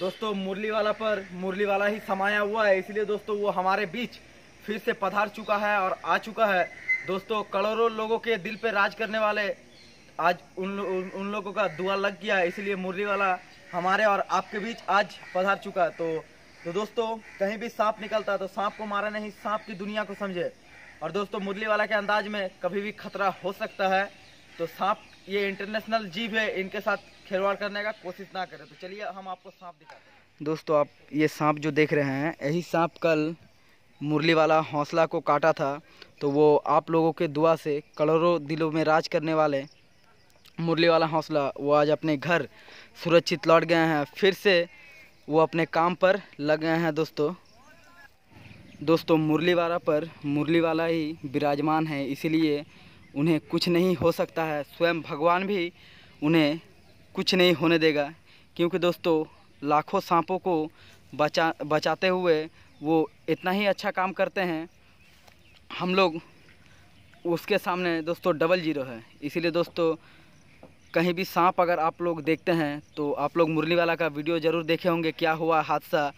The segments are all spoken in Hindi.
दोस्तों मुरली वाला पर मुरली वाला ही समाया हुआ है इसलिए दोस्तों वो हमारे बीच फिर से पधार चुका है और आ चुका है दोस्तों करोड़ों लोगों के दिल पे राज करने वाले आज उन उन, उन लोगों का दुआ लग गया है इसलिए मुरली वाला हमारे और आपके बीच आज पधार चुका है तो तो दोस्तों कहीं भी सांप निकलता है तो सांप को मारा नहीं सांप की दुनिया को समझे और दोस्तों मुरली वाला के अंदाज में कभी भी खतरा हो सकता है तो सांप ये इंटरनेशनल जीव है इनके साथ खिलवाड़ करने का कोशिश ना करें तो चलिए हम आपको सांप दिखाते हैं दोस्तों आप ये सांप जो देख रहे हैं यही सांप कल मुरली वाला हौसला को काटा था तो वो आप लोगों के दुआ से करोड़ों दिलों में राज करने वाले मुरली वाला हौसला वो आज अपने घर सुरक्षित लौट गए हैं फिर से वो अपने काम पर लग गए हैं दोस्तों दोस्तों मुरली वाला पर मुरली वाला ही विराजमान है इसीलिए उन्हें कुछ नहीं हो सकता है स्वयं भगवान भी उन्हें कुछ नहीं होने देगा क्योंकि दोस्तों लाखों सांपों को बचा बचाते हुए वो इतना ही अच्छा काम करते हैं हम लोग उसके सामने दोस्तों डबल जीरो है इसीलिए दोस्तों कहीं भी सांप अगर आप लोग देखते हैं तो आप लोग मुरली वाला का वीडियो ज़रूर देखे होंगे क्या हुआ हादसा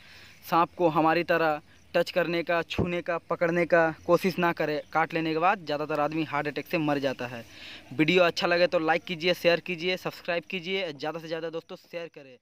सांप को हमारी तरह टच करने का छूने का पकड़ने का कोशिश ना करें काट लेने के बाद ज़्यादातर आदमी हार्ट अटैक से मर जाता है वीडियो अच्छा लगे तो लाइक कीजिए शेयर कीजिए सब्सक्राइब कीजिए ज़्यादा से ज़्यादा दोस्तों शेयर करें